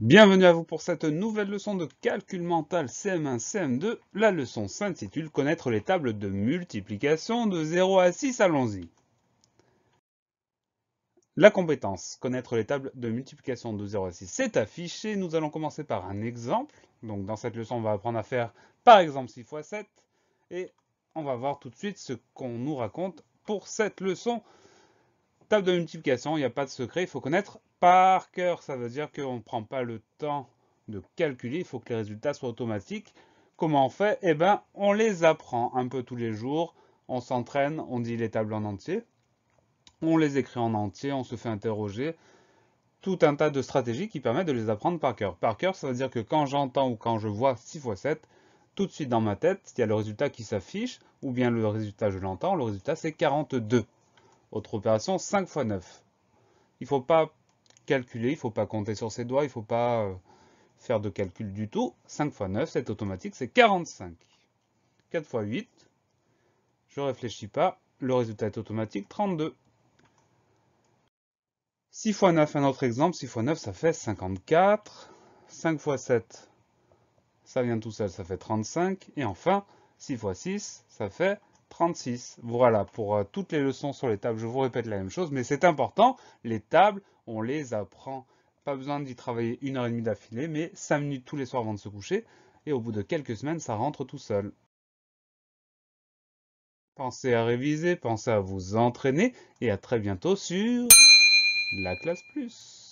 Bienvenue à vous pour cette nouvelle leçon de calcul mental CM1, CM2. La leçon s'intitule Connaître les tables de multiplication de 0 à 6. Allons-y. La compétence Connaître les tables de multiplication de 0 à 6 c'est affichée. Nous allons commencer par un exemple. Donc dans cette leçon, on va apprendre à faire par exemple 6 x 7. Et on va voir tout de suite ce qu'on nous raconte pour cette leçon. Table de multiplication, il n'y a pas de secret, il faut connaître par cœur. Ça veut dire qu'on ne prend pas le temps de calculer, il faut que les résultats soient automatiques. Comment on fait Eh bien, on les apprend un peu tous les jours, on s'entraîne, on dit les tables en entier, on les écrit en entier, on se fait interroger. Tout un tas de stratégies qui permettent de les apprendre par cœur. Par cœur, ça veut dire que quand j'entends ou quand je vois 6 x 7, tout de suite dans ma tête, il y a le résultat qui s'affiche, ou bien le résultat, je l'entends, le résultat c'est 42. Autre opération, 5 x 9. Il ne faut pas calculer, il ne faut pas compter sur ses doigts, il ne faut pas euh, faire de calcul du tout. 5 x 9, c'est automatique, c'est 45. 4 x 8, je ne réfléchis pas, le résultat est automatique, 32. 6 x 9, un autre exemple, 6 x 9, ça fait 54. 5 x 7, ça vient tout seul, ça fait 35. Et enfin, 6 x 6, ça fait 36. Voilà, pour euh, toutes les leçons sur les tables, je vous répète la même chose, mais c'est important, les tables, on les apprend. Pas besoin d'y travailler une heure et demie d'affilée, mais 5 minutes tous les soirs avant de se coucher, et au bout de quelques semaines, ça rentre tout seul. Pensez à réviser, pensez à vous entraîner, et à très bientôt sur la classe plus.